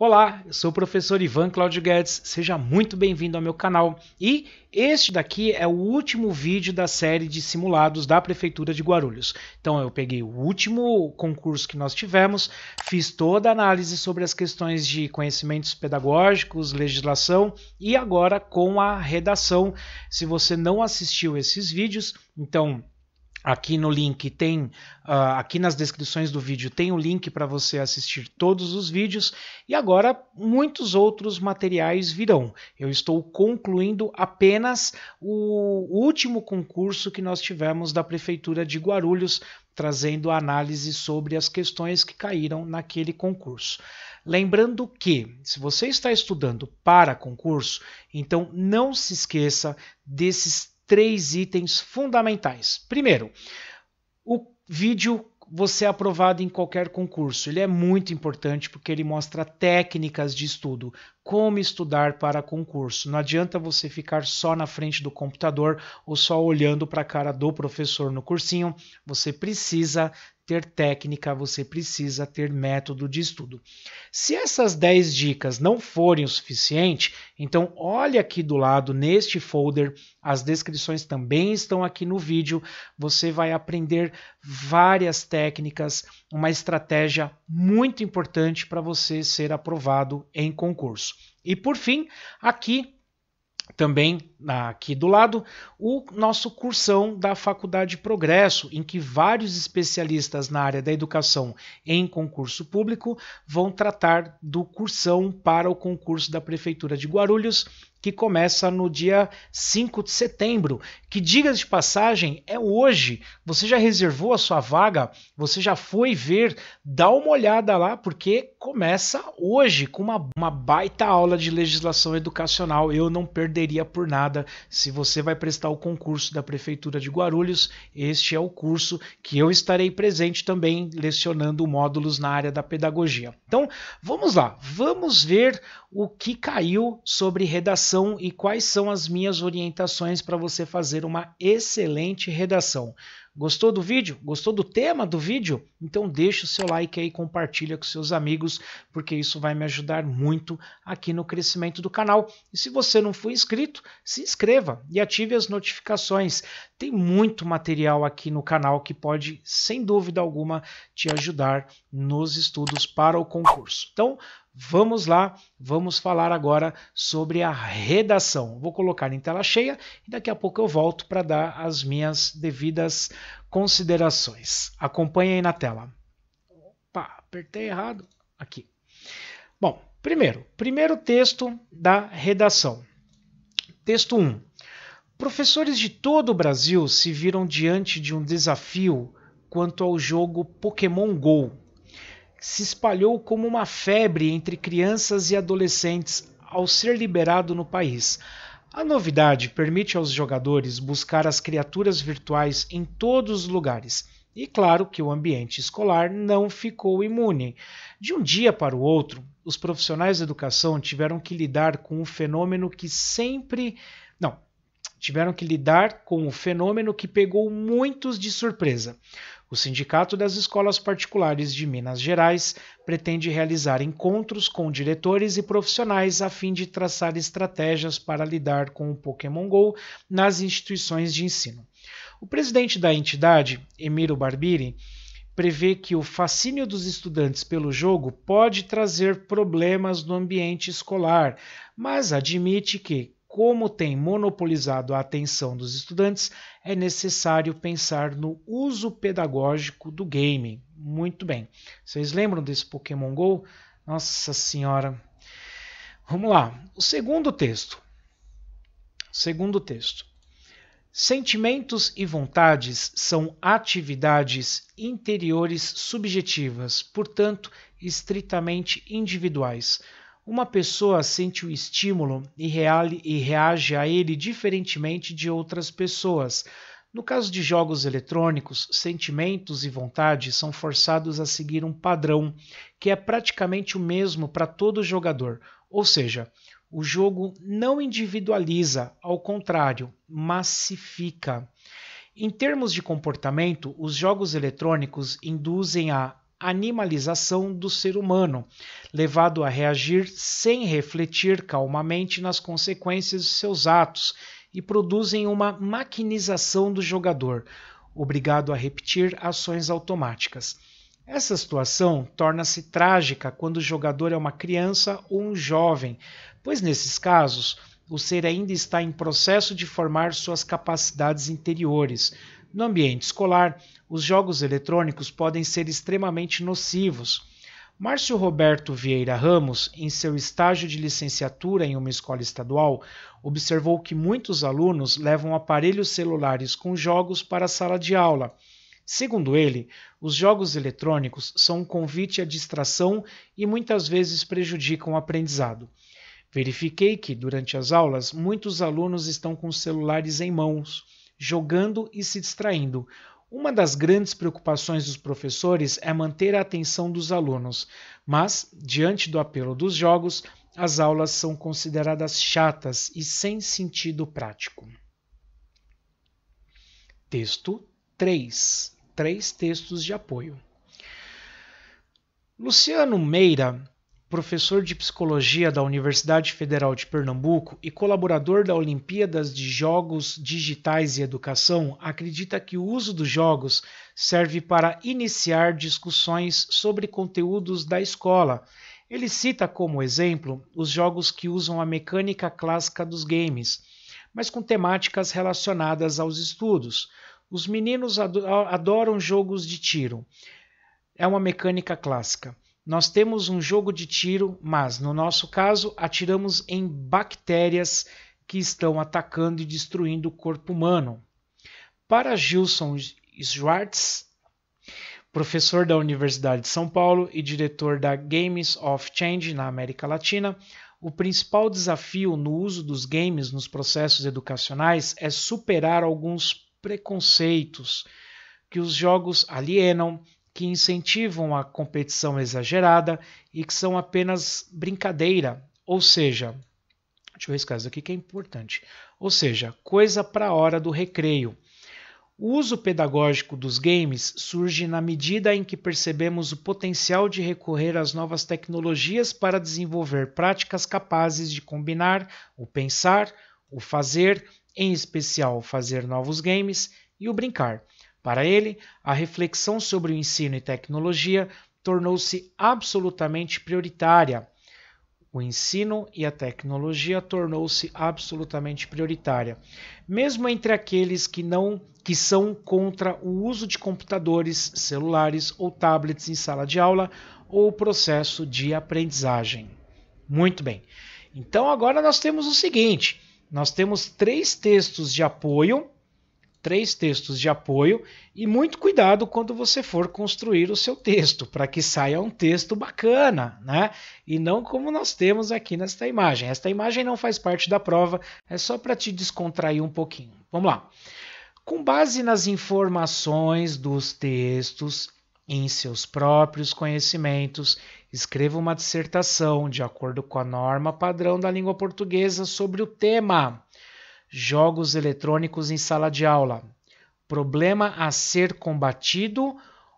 Olá, eu sou o professor Ivan Claudio Guedes, seja muito bem-vindo ao meu canal e este daqui é o último vídeo da série de simulados da Prefeitura de Guarulhos. Então eu peguei o último concurso que nós tivemos, fiz toda a análise sobre as questões de conhecimentos pedagógicos, legislação e agora com a redação. Se você não assistiu esses vídeos, então Aqui no link tem, uh, aqui nas descrições do vídeo tem o link para você assistir todos os vídeos e agora muitos outros materiais virão. Eu estou concluindo apenas o último concurso que nós tivemos da Prefeitura de Guarulhos, trazendo análise sobre as questões que caíram naquele concurso. Lembrando que, se você está estudando para concurso, então não se esqueça desses três itens fundamentais. Primeiro, o vídeo você é aprovado em qualquer concurso. Ele é muito importante porque ele mostra técnicas de estudo, como estudar para concurso. Não adianta você ficar só na frente do computador ou só olhando para a cara do professor no cursinho. Você precisa ter técnica, você precisa ter método de estudo. Se essas 10 dicas não forem o suficiente, então olhe aqui do lado neste folder, as descrições também estão aqui no vídeo. Você vai aprender várias técnicas, uma estratégia muito importante para você ser aprovado em concurso. E por fim, aqui também aqui do lado, o nosso cursão da Faculdade Progresso, em que vários especialistas na área da educação em concurso público vão tratar do cursão para o concurso da Prefeitura de Guarulhos, que começa no dia 5 de setembro, que diga de passagem é hoje. Você já reservou a sua vaga? Você já foi ver? Dá uma olhada lá porque começa hoje com uma, uma baita aula de legislação educacional. Eu não perderia por nada se você vai prestar o concurso da Prefeitura de Guarulhos, este é o curso que eu estarei presente também lecionando módulos na área da pedagogia. Então, vamos lá, vamos ver o que caiu sobre redação e quais são as minhas orientações para você fazer uma excelente redação. Gostou do vídeo? Gostou do tema do vídeo? Então deixa o seu like aí, compartilha com seus amigos, porque isso vai me ajudar muito aqui no crescimento do canal. E se você não for inscrito, se inscreva e ative as notificações. Tem muito material aqui no canal que pode, sem dúvida alguma, te ajudar nos estudos para o concurso. Então, Vamos lá, vamos falar agora sobre a redação. Vou colocar em tela cheia e daqui a pouco eu volto para dar as minhas devidas considerações. Acompanhe aí na tela. Opa, apertei errado. Aqui. Bom, primeiro, primeiro texto da redação. Texto 1. Professores de todo o Brasil se viram diante de um desafio quanto ao jogo Pokémon Go se espalhou como uma febre entre crianças e adolescentes ao ser liberado no país. A novidade permite aos jogadores buscar as criaturas virtuais em todos os lugares. E claro que o ambiente escolar não ficou imune. De um dia para o outro, os profissionais da educação tiveram que lidar com o fenômeno que sempre. Não, tiveram que lidar com o fenômeno que pegou muitos de surpresa. O Sindicato das Escolas Particulares de Minas Gerais pretende realizar encontros com diretores e profissionais a fim de traçar estratégias para lidar com o Pokémon Go nas instituições de ensino. O presidente da entidade, Emiro Barbieri, prevê que o fascínio dos estudantes pelo jogo pode trazer problemas no ambiente escolar, mas admite que, como tem monopolizado a atenção dos estudantes, é necessário pensar no uso pedagógico do game. Muito bem. Vocês lembram desse Pokémon Go? Nossa senhora. Vamos lá. O segundo texto. segundo texto. Sentimentos e vontades são atividades interiores subjetivas, portanto, estritamente individuais uma pessoa sente o estímulo e, e reage a ele diferentemente de outras pessoas. No caso de jogos eletrônicos, sentimentos e vontade são forçados a seguir um padrão que é praticamente o mesmo para todo jogador, ou seja, o jogo não individualiza, ao contrário, massifica. Em termos de comportamento, os jogos eletrônicos induzem a animalização do ser humano, levado a reagir sem refletir calmamente nas consequências de seus atos e produzem uma maquinização do jogador, obrigado a repetir ações automáticas. Essa situação torna-se trágica quando o jogador é uma criança ou um jovem, pois nesses casos o ser ainda está em processo de formar suas capacidades interiores, no ambiente escolar, os jogos eletrônicos podem ser extremamente nocivos. Márcio Roberto Vieira Ramos, em seu estágio de licenciatura em uma escola estadual, observou que muitos alunos levam aparelhos celulares com jogos para a sala de aula. Segundo ele, os jogos eletrônicos são um convite à distração e muitas vezes prejudicam o aprendizado. Verifiquei que, durante as aulas, muitos alunos estão com celulares em mãos jogando e se distraindo. Uma das grandes preocupações dos professores é manter a atenção dos alunos, mas, diante do apelo dos jogos, as aulas são consideradas chatas e sem sentido prático. Texto 3. Três textos de apoio. Luciano Meira professor de psicologia da Universidade Federal de Pernambuco e colaborador da Olimpíadas de Jogos Digitais e Educação, acredita que o uso dos jogos serve para iniciar discussões sobre conteúdos da escola. Ele cita como exemplo os jogos que usam a mecânica clássica dos games, mas com temáticas relacionadas aos estudos. Os meninos adoram jogos de tiro. É uma mecânica clássica nós temos um jogo de tiro, mas no nosso caso atiramos em bactérias que estão atacando e destruindo o corpo humano. Para Gilson Schwartz, professor da Universidade de São Paulo e diretor da Games of Change na América Latina, o principal desafio no uso dos games nos processos educacionais é superar alguns preconceitos que os jogos alienam, que incentivam a competição exagerada e que são apenas brincadeira, ou seja, deixa eu riscar isso aqui que é importante, ou seja, coisa para a hora do recreio. O uso pedagógico dos games surge na medida em que percebemos o potencial de recorrer às novas tecnologias para desenvolver práticas capazes de combinar o pensar, o fazer, em especial fazer novos games, e o brincar. Para ele, a reflexão sobre o ensino e tecnologia tornou-se absolutamente prioritária. O ensino e a tecnologia tornou-se absolutamente prioritária, mesmo entre aqueles que não que são contra o uso de computadores, celulares ou tablets em sala de aula ou o processo de aprendizagem. Muito bem. Então agora nós temos o seguinte, nós temos três textos de apoio três textos de apoio e muito cuidado quando você for construir o seu texto, para que saia um texto bacana, né? E não como nós temos aqui nesta imagem. Esta imagem não faz parte da prova, é só para te descontrair um pouquinho. Vamos lá. Com base nas informações dos textos, em seus próprios conhecimentos, escreva uma dissertação de acordo com a norma padrão da língua portuguesa sobre o tema. Jogos eletrônicos em sala de aula. Problema a ser combatido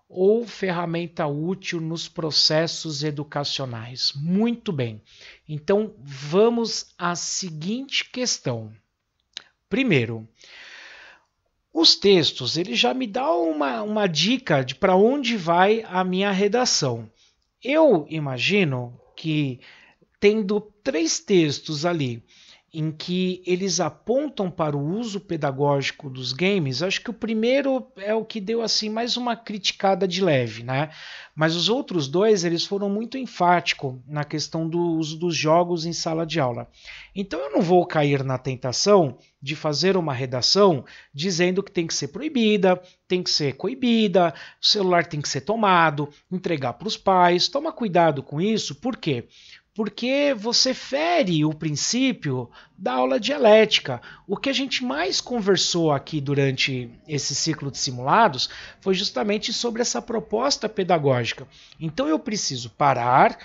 ou ferramenta útil nos processos educacionais. Muito bem. Então vamos à seguinte questão. Primeiro, os textos, ele já me dá uma, uma dica de para onde vai a minha redação. Eu imagino que tendo três textos ali em que eles apontam para o uso pedagógico dos games. Acho que o primeiro é o que deu assim mais uma criticada de leve, né? Mas os outros dois eles foram muito enfáticos na questão do uso dos jogos em sala de aula. Então eu não vou cair na tentação de fazer uma redação dizendo que tem que ser proibida, tem que ser coibida, o celular tem que ser tomado, entregar para os pais. Toma cuidado com isso, por quê? porque você fere o princípio da aula dialética. O que a gente mais conversou aqui durante esse ciclo de simulados foi justamente sobre essa proposta pedagógica. Então eu preciso parar,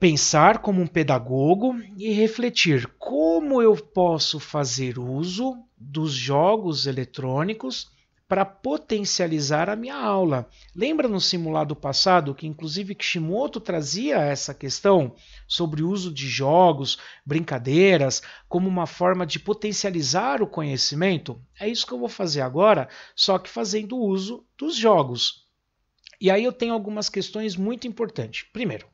pensar como um pedagogo e refletir como eu posso fazer uso dos jogos eletrônicos para potencializar a minha aula. Lembra no simulado passado que inclusive Kishimoto trazia essa questão sobre o uso de jogos, brincadeiras, como uma forma de potencializar o conhecimento? É isso que eu vou fazer agora, só que fazendo uso dos jogos. E aí eu tenho algumas questões muito importantes. Primeiro,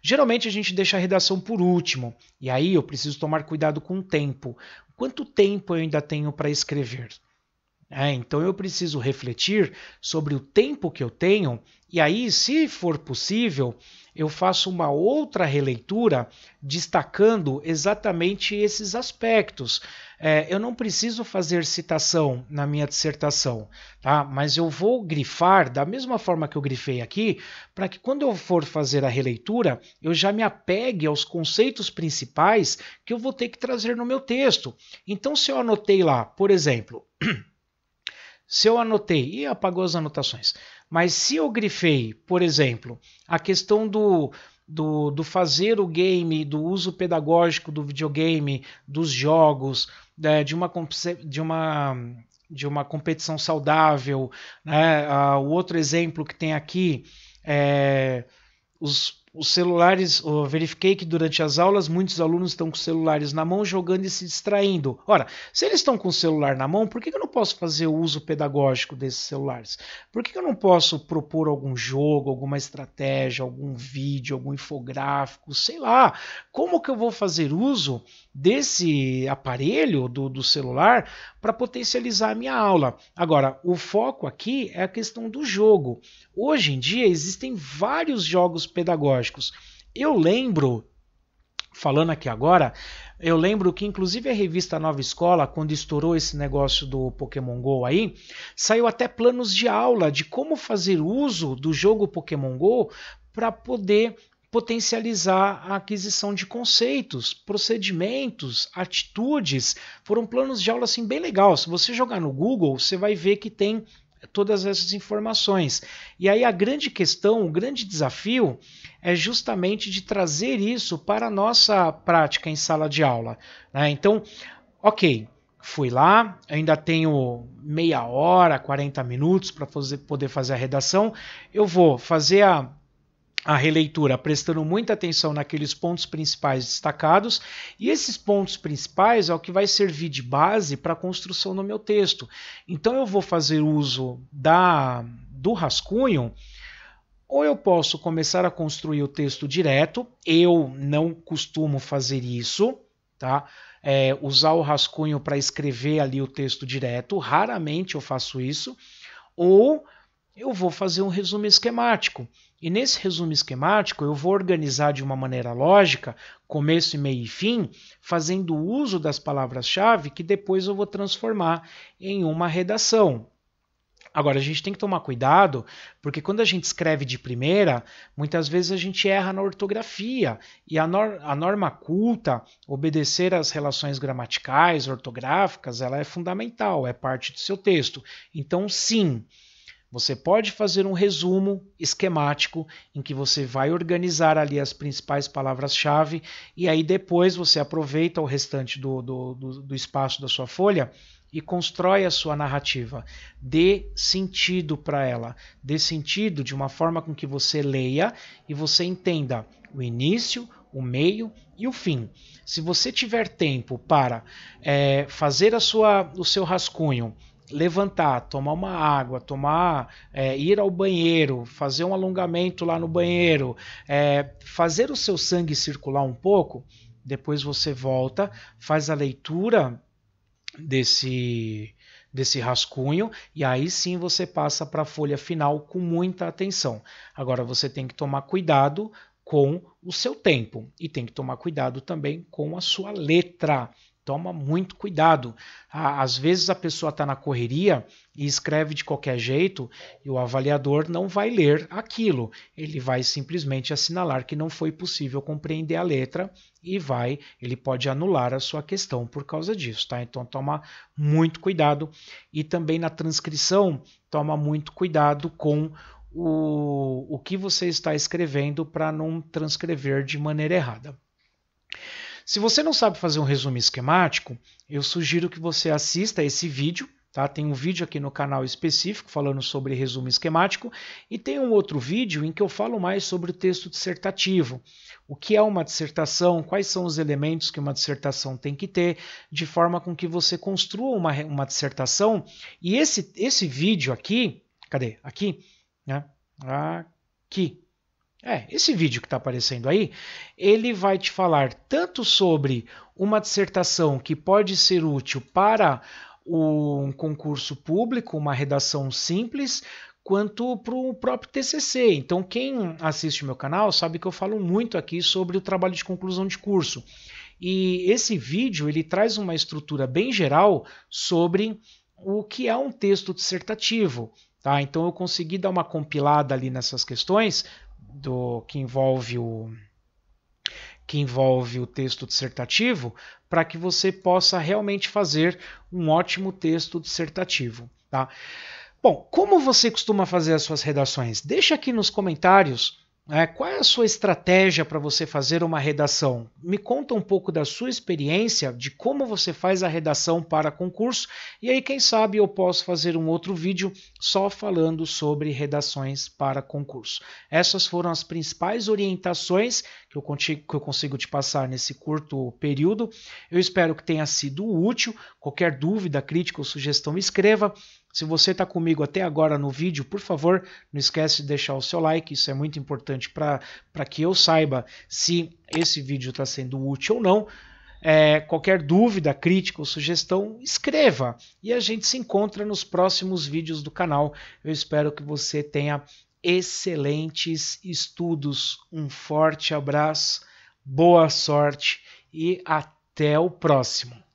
geralmente a gente deixa a redação por último, e aí eu preciso tomar cuidado com o tempo. Quanto tempo eu ainda tenho para escrever? É, então eu preciso refletir sobre o tempo que eu tenho, e aí, se for possível, eu faço uma outra releitura destacando exatamente esses aspectos. É, eu não preciso fazer citação na minha dissertação, tá? mas eu vou grifar da mesma forma que eu grifei aqui, para que quando eu for fazer a releitura, eu já me apegue aos conceitos principais que eu vou ter que trazer no meu texto. Então, se eu anotei lá, por exemplo. se eu anotei e apagou as anotações, mas se eu grifei, por exemplo, a questão do, do, do fazer o game, do uso pedagógico do videogame, dos jogos, né, de uma, de uma de uma competição saudável. Né? Ah, o outro exemplo que tem aqui é os, os celulares, eu verifiquei que durante as aulas muitos alunos estão com celulares na mão jogando e se distraindo. Ora, se eles estão com o celular na mão, por que eu não posso fazer o uso pedagógico desses celulares? Por que eu não posso propor algum jogo, alguma estratégia, algum vídeo, algum infográfico, sei lá? Como que eu vou fazer uso desse aparelho do, do celular para potencializar a minha aula? Agora, o foco aqui é a questão do jogo. Hoje em dia existem vários jogos pedagógicos tecnológicos. Eu lembro, falando aqui agora, eu lembro que inclusive a revista Nova Escola, quando estourou esse negócio do Pokémon Go aí, saiu até planos de aula de como fazer uso do jogo Pokémon Go para poder potencializar a aquisição de conceitos, procedimentos, atitudes. Foram planos de aula assim bem legal. Se você jogar no Google, você vai ver que tem todas essas informações. E aí a grande questão, o grande desafio é justamente de trazer isso para a nossa prática em sala de aula. Né? Então, ok, fui lá, ainda tenho meia hora, 40 minutos para poder fazer a redação, eu vou fazer a a releitura, prestando muita atenção naqueles pontos principais destacados, e esses pontos principais é o que vai servir de base para a construção do meu texto. Então eu vou fazer uso da do rascunho, ou eu posso começar a construir o texto direto, eu não costumo fazer isso, tá? É, usar o rascunho para escrever ali o texto direto, raramente eu faço isso, ou eu vou fazer um resumo esquemático. E nesse resumo esquemático, eu vou organizar de uma maneira lógica, começo, meio e fim, fazendo uso das palavras-chave que depois eu vou transformar em uma redação. Agora, a gente tem que tomar cuidado, porque quando a gente escreve de primeira, muitas vezes a gente erra na ortografia. E a, nor a norma culta, obedecer às relações gramaticais, ortográficas, ela é fundamental, é parte do seu texto. Então, sim, você pode fazer um resumo esquemático em que você vai organizar ali as principais palavras-chave e aí depois você aproveita o restante do, do, do, do espaço da sua folha e constrói a sua narrativa. Dê sentido para ela. Dê sentido de uma forma com que você leia e você entenda o início, o meio e o fim. Se você tiver tempo para é, fazer a sua, o seu rascunho levantar, tomar uma água, tomar, é, ir ao banheiro, fazer um alongamento lá no banheiro, é, fazer o seu sangue circular um pouco, depois você volta, faz a leitura desse desse rascunho e aí sim você passa para a folha final com muita atenção. Agora você tem que tomar cuidado com o seu tempo e tem que tomar cuidado também com a sua letra toma muito cuidado. Às vezes a pessoa está na correria e escreve de qualquer jeito e o avaliador não vai ler aquilo. Ele vai simplesmente assinalar que não foi possível compreender a letra e vai, ele pode anular a sua questão por causa disso, tá? Então toma muito cuidado e também na transcrição toma muito cuidado com o, o que você está escrevendo para não transcrever de maneira errada. Se você não sabe fazer um resumo esquemático, eu sugiro que você assista esse vídeo. Tá? Tem um vídeo aqui no canal específico falando sobre resumo esquemático e tem um outro vídeo em que eu falo mais sobre o texto dissertativo. O que é uma dissertação, quais são os elementos que uma dissertação tem que ter, de forma com que você construa uma, uma dissertação. E esse, esse vídeo aqui, cadê? Aqui, né? Aqui. É, esse vídeo que está aparecendo aí, ele vai te falar tanto sobre uma dissertação que pode ser útil para um concurso público, uma redação simples, quanto para o próprio TCC. Então, quem assiste meu canal sabe que eu falo muito aqui sobre o trabalho de conclusão de curso. E esse vídeo ele traz uma estrutura bem geral sobre o que é um texto dissertativo. Tá? Então eu consegui dar uma compilada ali nessas questões do que envolve o que envolve o texto dissertativo, para que você possa realmente fazer um ótimo texto dissertativo, tá? Bom, como você costuma fazer as suas redações? Deixa aqui nos comentários é, qual é a sua estratégia para você fazer uma redação? Me conta um pouco da sua experiência, de como você faz a redação para concurso, e aí, quem sabe, eu posso fazer um outro vídeo só falando sobre redações para concurso. Essas foram as principais orientações que eu, contigo, que eu consigo te passar nesse curto período. Eu espero que tenha sido útil. Qualquer dúvida, crítica ou sugestão, escreva. Se você está comigo até agora no vídeo, por favor, não esquece de deixar o seu like, isso é muito importante para que eu saiba se esse vídeo está sendo útil ou não. É, qualquer dúvida, crítica ou sugestão, escreva. E a gente se encontra nos próximos vídeos do canal. Eu espero que você tenha excelentes estudos. Um forte abraço, boa sorte e até o próximo.